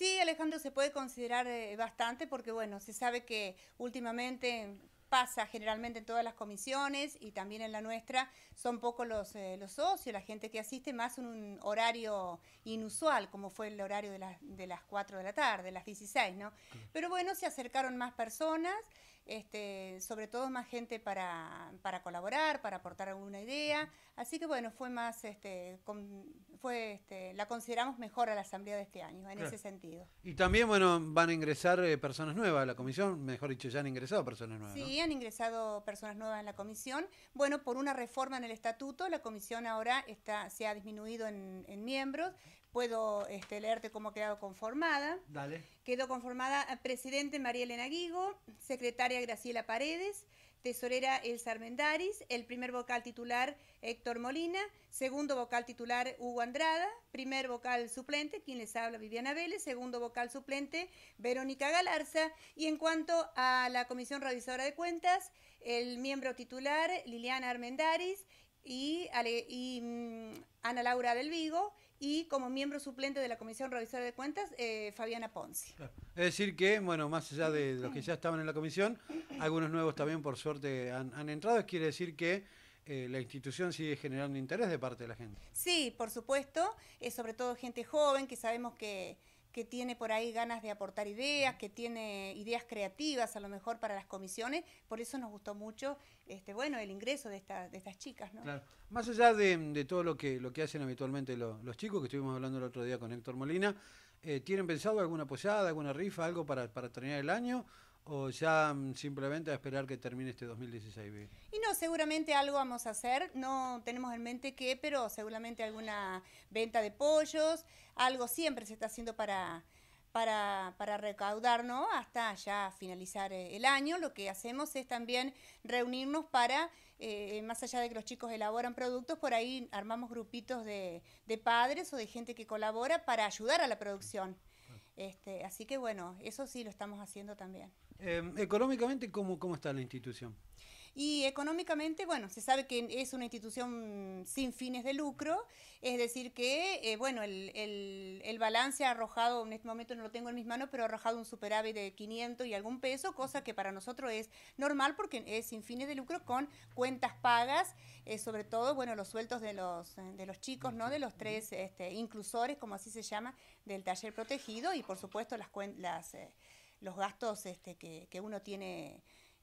Sí, Alejandro, se puede considerar eh, bastante porque, bueno, se sabe que últimamente pasa generalmente en todas las comisiones y también en la nuestra, son pocos los, eh, los socios, la gente que asiste, más en un horario inusual, como fue el horario de, de las 4 de la tarde, las 16, ¿no? Pero bueno, se acercaron más personas, este, sobre todo más gente para, para colaborar, para aportar alguna idea. Así que bueno, fue más, este, fue, este, la consideramos mejor a la asamblea de este año, en ese sentido. Y también, bueno, van a ingresar eh, personas nuevas a la comisión, mejor dicho, ya han ingresado personas nuevas. Sí, han ingresado personas nuevas en la comisión. Bueno, por una reforma en el estatuto, la comisión ahora está, se ha disminuido en, en miembros puedo este, leerte cómo ha quedado conformada. Dale. Quedó conformada eh, presidente María Elena Guigo, secretaria Graciela Paredes, tesorera Elsa Armendaris, el primer vocal titular Héctor Molina, segundo vocal titular Hugo Andrada, primer vocal suplente, quien les habla Viviana Vélez, segundo vocal suplente Verónica Galarza, y en cuanto a la comisión revisora de cuentas, el miembro titular Liliana Armendaris y, mm, Ana Laura del Vigo, y como miembro suplente de la Comisión Revisora de Cuentas, eh, Fabiana Ponzi. Es decir que, bueno, más allá de los que ya estaban en la comisión, algunos nuevos también por suerte han, entrado, quiere decir que eh, la institución sigue generando interés de parte de la gente. Sí, por supuesto, sobre todo gente joven que sabemos que que tiene por ahí ganas de aportar ideas, que tiene ideas creativas a lo mejor para las comisiones, por eso nos gustó mucho este, bueno, el ingreso de, estas chicas. ¿no? Claro. Más allá de, todo lo que, lo que hacen habitualmente los chicos, que estuvimos hablando el otro día con Héctor Molina, eh, ¿tienen pensado alguna posada, alguna rifa, algo para, para terminar el año? ¿O ya mm, simplemente a esperar que termine este 2016? Y no, seguramente algo vamos a hacer, no tenemos en mente qué, pero seguramente alguna venta de pollos, algo siempre se está haciendo para, para, para recaudar, ¿no? Hasta ya finalizar eh, el año, lo que hacemos es también reunirnos para, eh, eh, más allá de que los chicos elaboran productos, por ahí armamos grupitos de, de padres o de gente que colabora para ayudar a la producción. Este, así que bueno, eso sí lo estamos haciendo también. Em, económicamente, ¿cómo está la institución? Y económicamente, bueno, se sabe que es una institución sin fines de lucro, es decir que, eh, bueno, el, el, el, balance ha arrojado, en este momento no lo tengo en mis manos, pero ha arrojado un superávit de 500 y algún peso, cosa que para nosotros es normal porque es sin fines de lucro con cuentas pagas, eh, sobre todo, bueno, los sueltos de los, de los chicos, ¿no? De los tres este, inclusores, como así se llama, del taller protegido y, por supuesto, las, las eh, los gastos este, que, que uno tiene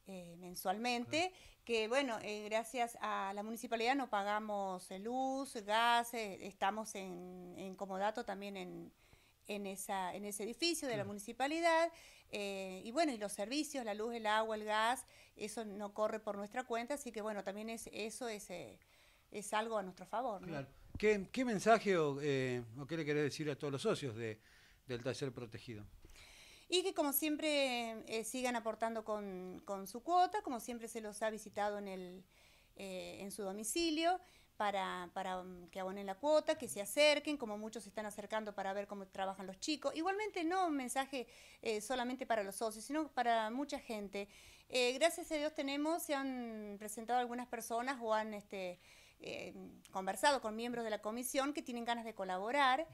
eh, mensualmente, que bueno, eh, gracias a la municipalidad no pagamos luz, gas, eh, estamos en, en comodato también en, en, ese edificio de la municipalidad. y bueno, y los servicios, la luz, el agua, el gas, eso no corre por nuestra cuenta, así que bueno, también es, eso es, algo a nuestro favor. ¿Qué, mensaje o, eh, o, qué le querés decir a todos los socios de, del taller protegido? Y que como siempre eh, sigan aportando con, su cuota, como siempre se los ha visitado en, el, eh, en su domicilio. Para, mm, que abonen la cuota, que se acerquen, como muchos se están acercando para ver cómo trabajan los chicos. Igualmente no un mensaje eh, solamente para los socios, sino para mucha gente. gracias a Dios tenemos, se han presentado algunas personas o han este, conversado con miembros de la comisión que tienen ganas de colaborar.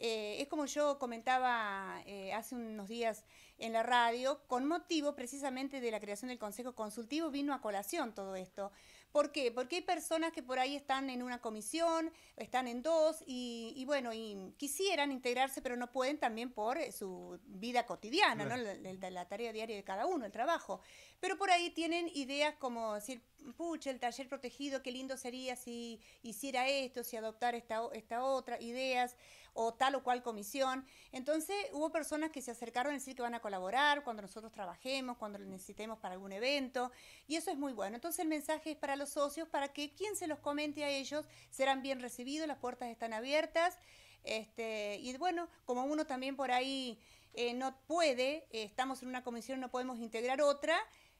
Eh, es como yo comentaba eh, hace unos días en la radio, con motivo precisamente de la creación del Consejo Consultivo, vino a colación todo esto. ¿Por qué? Porque hay personas que por ahí están en una comisión, están en dos, y, bueno, y quisieran integrarse, pero no pueden también por eh, su vida cotidiana, ¿no? La, tarea diaria de cada uno, el trabajo. Pero por ahí tienen ideas como decir, pucha, el taller protegido, qué lindo sería si hiciera esto, si adoptar esta, esta otra, ideas, o tal o cual comisión. Entonces hubo personas que se acercaron a decir que van a colaborar, cuando nosotros trabajemos, cuando lo necesitemos para algún evento. Y eso es muy bueno. Entonces el mensaje es para los socios, para que quien se los comente a ellos serán bien recibidos, las puertas están abiertas. Este, y bueno, como uno también por ahí eh, no puede, eh, estamos en una comisión, no podemos integrar otra,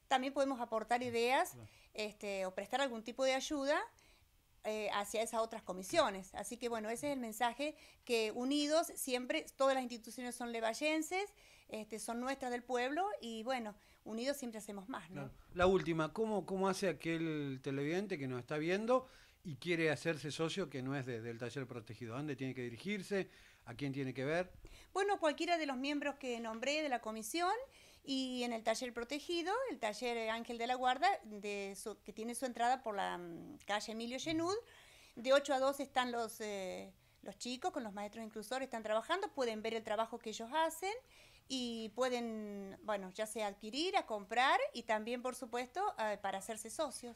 también podemos aportar ideas este, o prestar algún tipo de ayuda. Eh, hacia esas otras comisiones. Así que bueno, ese es el mensaje que unidos siempre, todas las instituciones son levallenses, este, son nuestras del pueblo y bueno, unidos siempre hacemos más. ¿no? La última, ¿cómo, ¿cómo hace aquel televidente que nos está viendo y quiere hacerse socio que no es del taller protegido? ¿Dónde tiene que dirigirse? ¿A quién tiene que ver? Bueno, cualquiera de los miembros que nombré de la comisión. Y en el taller protegido, el taller eh, Ángel de la Guarda, que tiene su entrada por la mm, calle Emilio Genud, de 8 a 2 están los, eh, los chicos con los maestros inclusores, están trabajando, pueden ver el trabajo que ellos hacen y pueden, bueno, ya sea adquirir, a comprar y también, por supuesto, eh, para hacerse socios.